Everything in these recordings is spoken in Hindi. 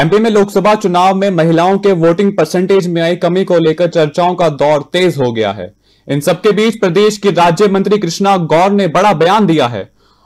एमपी में लोकसभा चुनाव में महिलाओं के वोटिंग परसेंटेज में आई कमी को लेकर चर्चाओं का दौर तेज हो गया है इन सबके बीच प्रदेश की राज्य मंत्री कृष्णा गौर ने बड़ा बयान दिया है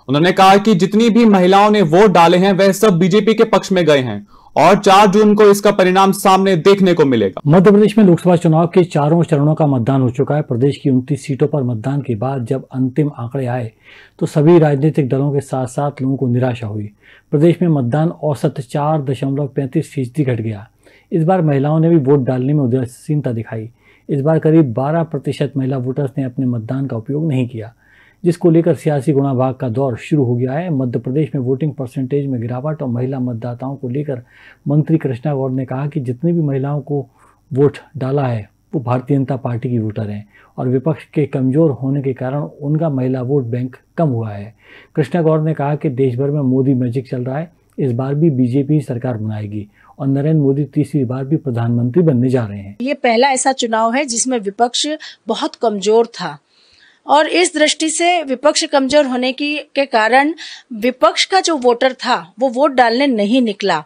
उन्होंने कहा कि जितनी भी महिलाओं ने वोट डाले हैं वह सब बीजेपी के पक्ष में गए हैं और 4 जून को इसका परिणाम सामने देखने को मिलेगा मध्य प्रदेश में लोकसभा चुनाव के चारों चरणों का मतदान हो चुका है प्रदेश की उनतीस सीटों पर मतदान के बाद जब अंतिम आंकड़े आए तो सभी राजनीतिक दलों के साथ साथ लोगों को निराशा हुई प्रदेश में मतदान औसत चार दशमलव पैंतीस फीसदी घट गया इस बार महिलाओं ने भी वोट डालने में उदासीनता दिखाई इस बार करीब बारह प्रतिशत महिला वोटर्स ने अपने मतदान का उपयोग नहीं किया जिसको लेकर सियासी गुणाभाग का दौर शुरू हो गया है मध्य प्रदेश में वोटिंग परसेंटेज में गिरावट और महिला मतदाताओं को लेकर मंत्री कृष्णा गौड़ ने कहा कि जितनी भी महिलाओं को वोट डाला है वो भारतीय जनता पार्टी की वोटर हैं और विपक्ष के कमज़ोर होने के कारण उनका महिला वोट बैंक कम हुआ है कृष्णा गौड़ ने कहा कि देश भर में मोदी मैजिक चल रहा है इस बार भी बीजेपी सरकार बनाएगी और नरेंद्र मोदी तीसरी बार भी प्रधानमंत्री बनने जा रहे हैं ये पहला ऐसा चुनाव है जिसमें विपक्ष बहुत कमजोर था और इस दृष्टि से विपक्ष कमजोर होने की के कारण विपक्ष का जो वोटर था वो वोट डालने नहीं निकला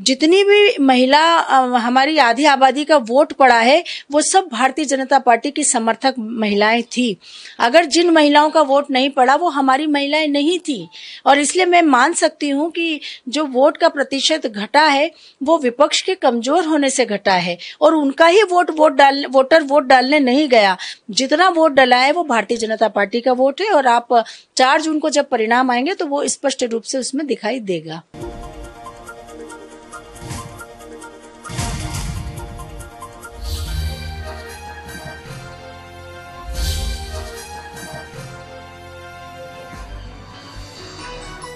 जितनी भी महिला हमारी आधी आबादी का वोट पड़ा है वो सब भारतीय जनता पार्टी की समर्थक महिलाएं थी अगर जिन महिलाओं का वोट नहीं पड़ा वो हमारी महिलाएं नहीं थी और इसलिए मैं मान सकती हूँ कि जो वोट का प्रतिशत घटा है वो विपक्ष के कमजोर होने से घटा है और उनका ही वोट वोट डाल वोटर वोट डालने नहीं गया जितना वोट डला है वो भारतीय जनता पार्टी का वोट है और आप चार जून को जब परिणाम आएंगे तो वो स्पष्ट रूप से उसमें दिखाई देगा